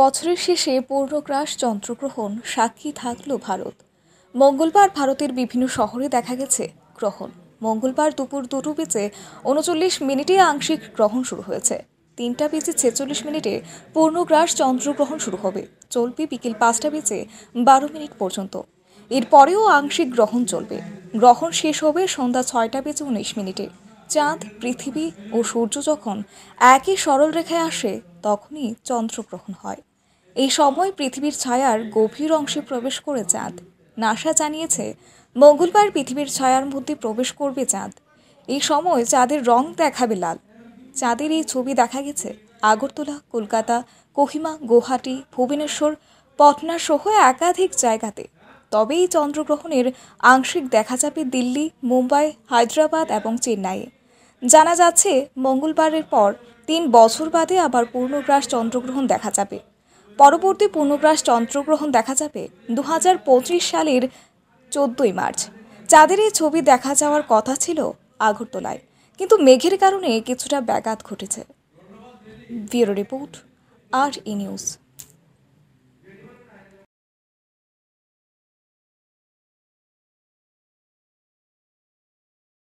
বছরের শেষে পূর্ণগ্রাস চন্দ্রগ্রহণ সাক্ষী থাকল ভারত মঙ্গলবার ভারতের বিভিন্ন শহরে দেখা গেছে গ্রহণ মঙ্গলবার দুপুর দুটো বেজে উনচল্লিশ মিনিটে আংশিক গ্রহণ শুরু হয়েছে তিনটা বেজে ছেচল্লিশ মিনিটে পূর্ণগ্রাস চন্দ্রগ্রহণ শুরু হবে চলবে বিকেল পাঁচটা বেজে বারো মিনিট পর্যন্ত এরপরেও আংশিক গ্রহণ চলবে গ্রহণ শেষ হবে সন্ধ্যা ছয়টা বেজে উনিশ মিনিটে চাঁদ পৃথিবী ও সূর্য যখন একই সরল রেখায় আসে তখনই চন্দ্রগ্রহণ হয় এই সময় পৃথিবীর ছায়ার গভীর অংশে প্রবেশ করে চাঁদ নাসা জানিয়েছে মঙ্গলবার পৃথিবীর ছায়ার মধ্যে প্রবেশ করবে চাঁদ এই সময় চাঁদের রং দেখাবে লাল চাঁদের এই ছবি দেখা গেছে আগরতলা কলকাতা কোহিমা গুহাটি ভুবনেশ্বর পটনা সহ একাধিক জায়গাতে তবে এই চন্দ্রগ্রহণের আংশিক দেখা যাবে দিল্লি মুম্বাই হায়দ্রাবাদ এবং চেন্নাইয়ে জানা যাচ্ছে মঙ্গলবারের পর তিন বছর বাদে আবার পূর্ণগ্রাস চন্দ্রগ্রহণ দেখা যাবে পরবর্তী পূর্ণগ্রাস চন্দ্রগ্রহণ দেখা যাবে দু সালের চোদ্দই মার্চ চাঁদের এই ছবি দেখা যাওয়ার কথা ছিল আগরতলায় কিন্তু মেঘের কারণে কিছুটা ব্যাঘাত ঘটেছে bureau report R E news